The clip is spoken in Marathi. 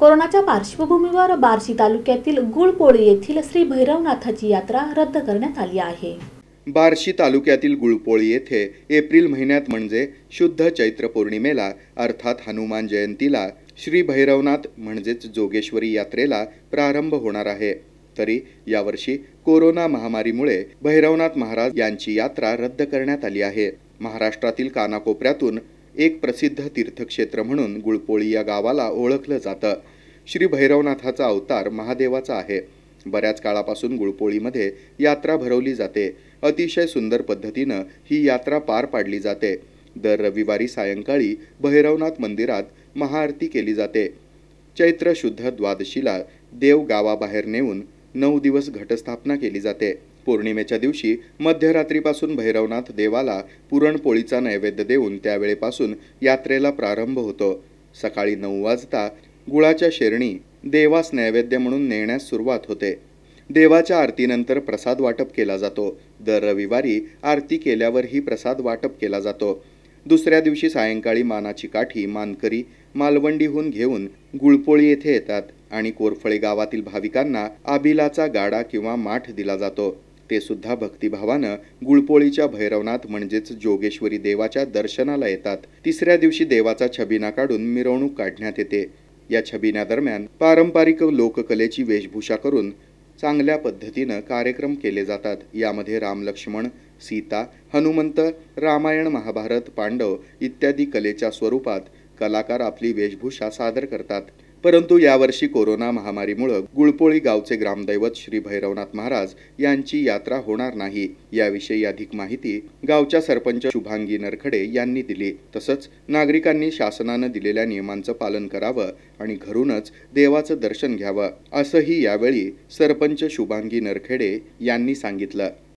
कोरोनाच्या पार्श्वभूमीवर बार्शी तालुक्यातील गुळपोळी येथील श्री भैरवनाथाची यात्रा रद्द करण्यात आली आहे बार्शी तालुक्यातील गुळपोळी येथे एप्रिल महिन्यात म्हणजे शुद्ध चैत्र पौर्णिमेला अर्थात हनुमान जयंतीला श्री भैरवनाथ म्हणजेच जोगेश्वरी यात्रेला प्रारंभ होणार आहे तरी यावर्षी कोरोना महामारीमुळे भैरवनाथ महाराज यांची यात्रा रद्द करण्यात आली आहे महाराष्ट्रातील कानाकोपऱ्यातून एक प्रसिद्ध तीर्थक्षेत्र म्हणून गुळपोळी या गावाला ओळखलं जातं श्री भैरवनाथाचा अवतार महादेवाचा आहे बऱ्याच काळापासून गुळपोळीमध्ये यात्रा भरवली जाते अतिशय सुंदर पद्धतीनं ही यात्रा पार पाडली जाते दर रविवारी सायंकाळी भैरवनाथ मंदिरात महाआरती केली जाते चैत्र शुद्ध द्वादशीला देव गावाबाहेर नेऊन नऊ दिवस घटस्थापना केली जाते पौर्णिमेच्या दिवशी मध्यरात्रीपासून भैरवनाथ देवाला पुरणपोळीचा नैवेद्य देऊन त्यावेळेपासून यात्रेला प्रारंभ होतो सकाळी नऊ वाजता गुळाच्या शेरणी देवास नैवेद्य म्हणून नेण्यास सुरुवात होते देवाच्या आरतीनंतर प्रसाद वाटप केला जातो दर रविवारी आरती केल्यावरही प्रसाद वाटप केला जातो दुसऱ्या दिवशी सायंकाळी मानाची काठी मानकरी मालवंडीहून घेऊन गुळपोळी येथे येतात आणि कोरफळे गावातील भाविकांना आबिलाचा गाडा किंवा माठ दिला जातो ते सुद्धा भक्तिभावानं गुळपोळीच्या भैरवनाथ म्हणजेच जोगेश्वरी देवाच्या दर्शनाला येतात तिसऱ्या दिवशी देवाचा छबिना काढून मिरवणूक काढण्यात येते या छबिन्यादरम्यान पारंपरिक लोककलेची वेशभूषा करून चांगल्या पद्धतीनं कार्यक्रम केले जातात यामध्ये रामलक्ष्मण सीता हनुमंत रामायण महाभारत पांडव इत्यादी कलेच्या स्वरूपात कलाकार आपली वेशभूषा सादर करतात परंतु यावर्षी कोरोना महामारीमुळं गुळपोळी गावचे ग्रामदैवत श्री भैरवनाथ महाराज यांची यात्रा होणार नाही याविषयी अधिक माहिती गावच्या सरपंच शुभांगी नरखडे यांनी दिली तसंच नागरिकांनी शासनानं दिलेल्या नियमांचं पालन करावं आणि घरूनच देवाचं दर्शन घ्यावं असंही यावेळी सरपंच शुभांगी नरखेडे यांनी सांगितलं